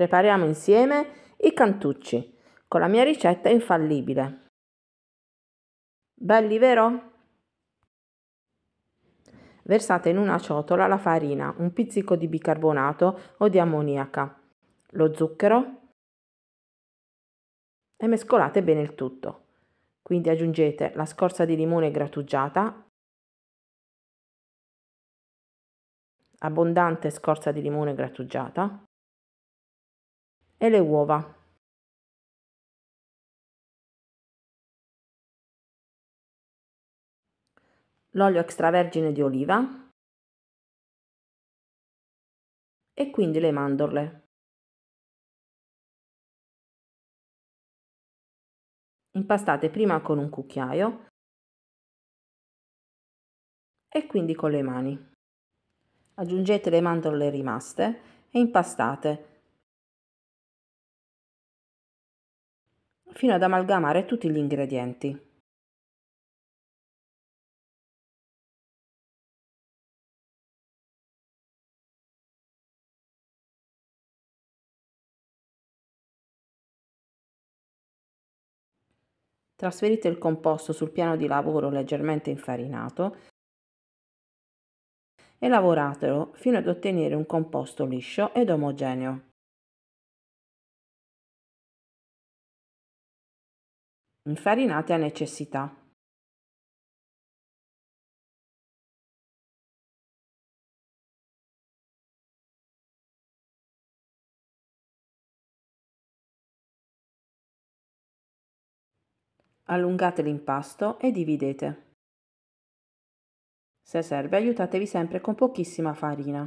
Prepariamo insieme i cantucci con la mia ricetta infallibile. Belli, vero? Versate in una ciotola la farina, un pizzico di bicarbonato o di ammoniaca, lo zucchero e mescolate bene il tutto. Quindi aggiungete la scorza di limone grattugiata, abbondante scorza di limone grattugiata, e le uova. L'olio extravergine di oliva e quindi le mandorle. Impastate prima con un cucchiaio e quindi con le mani. Aggiungete le mandorle rimaste e impastate fino ad amalgamare tutti gli ingredienti. Trasferite il composto sul piano di lavoro leggermente infarinato e lavoratelo fino ad ottenere un composto liscio ed omogeneo. infarinate a necessità. Allungate l'impasto e dividete. Se serve aiutatevi sempre con pochissima farina.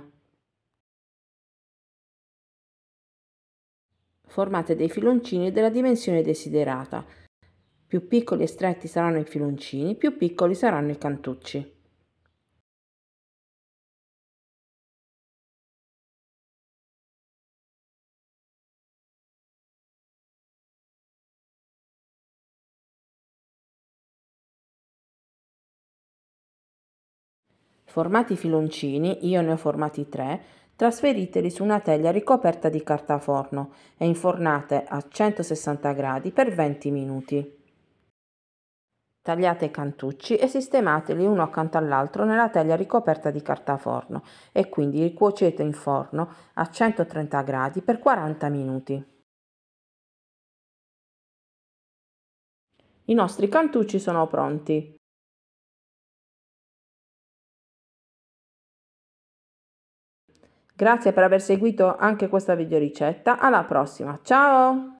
Formate dei filoncini della dimensione desiderata più piccoli e stretti saranno i filoncini, più piccoli saranno i cantucci. Formati i filoncini, io ne ho formati tre, trasferiteli su una teglia ricoperta di carta forno e infornate a 160 gradi per 20 minuti. Tagliate i cantucci e sistemateli uno accanto all'altro nella teglia ricoperta di carta forno e quindi li cuocete in forno a 130 gradi per 40 minuti. I nostri cantucci sono pronti. Grazie per aver seguito anche questa video ricetta. alla prossima, ciao!